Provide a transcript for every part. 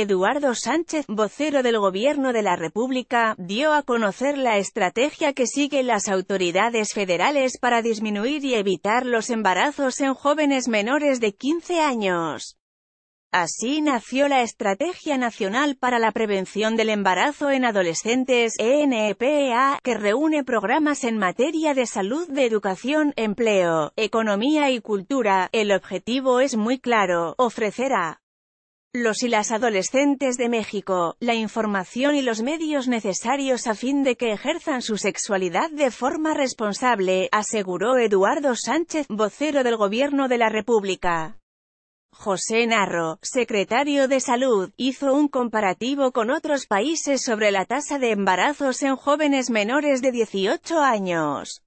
Eduardo Sánchez, vocero del Gobierno de la República, dio a conocer la estrategia que siguen las autoridades federales para disminuir y evitar los embarazos en jóvenes menores de 15 años. Así nació la Estrategia Nacional para la Prevención del Embarazo en Adolescentes, ENPEA, e que reúne programas en materia de salud, de educación, empleo, economía y cultura. El objetivo es muy claro, ofrecerá los y las adolescentes de México, la información y los medios necesarios a fin de que ejerzan su sexualidad de forma responsable, aseguró Eduardo Sánchez, vocero del Gobierno de la República. José Narro, secretario de Salud, hizo un comparativo con otros países sobre la tasa de embarazos en jóvenes menores de 18 años.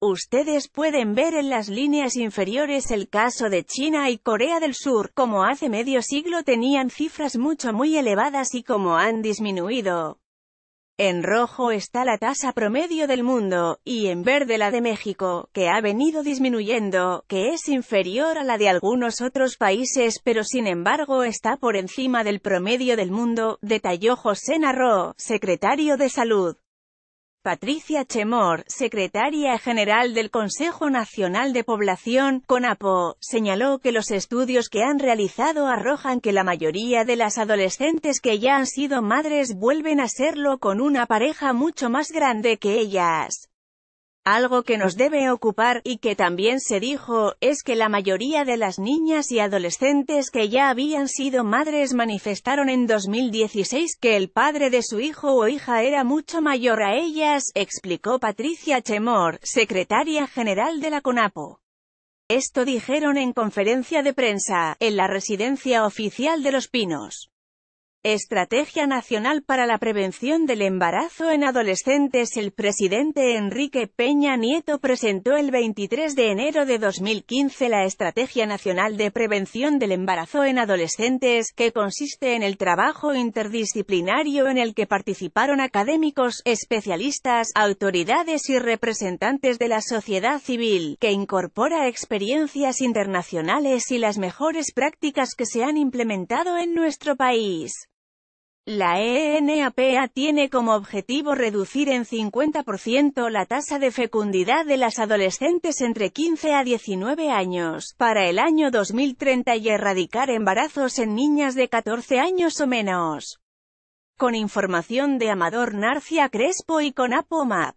Ustedes pueden ver en las líneas inferiores el caso de China y Corea del Sur, como hace medio siglo tenían cifras mucho muy elevadas y como han disminuido. En rojo está la tasa promedio del mundo, y en verde la de México, que ha venido disminuyendo, que es inferior a la de algunos otros países pero sin embargo está por encima del promedio del mundo, detalló José Narro, secretario de Salud. Patricia Chemor, secretaria general del Consejo Nacional de Población, CONAPO, señaló que los estudios que han realizado arrojan que la mayoría de las adolescentes que ya han sido madres vuelven a serlo con una pareja mucho más grande que ellas. Algo que nos debe ocupar, y que también se dijo, es que la mayoría de las niñas y adolescentes que ya habían sido madres manifestaron en 2016 que el padre de su hijo o hija era mucho mayor a ellas, explicó Patricia Chemor, secretaria general de la CONAPO. Esto dijeron en conferencia de prensa, en la residencia oficial de Los Pinos. Estrategia Nacional para la Prevención del Embarazo en Adolescentes El presidente Enrique Peña Nieto presentó el 23 de enero de 2015 la Estrategia Nacional de Prevención del Embarazo en Adolescentes, que consiste en el trabajo interdisciplinario en el que participaron académicos, especialistas, autoridades y representantes de la sociedad civil, que incorpora experiencias internacionales y las mejores prácticas que se han implementado en nuestro país. La ENAPA tiene como objetivo reducir en 50% la tasa de fecundidad de las adolescentes entre 15 a 19 años, para el año 2030 y erradicar embarazos en niñas de 14 años o menos. Con información de Amador Narcia Crespo y con ApoMap.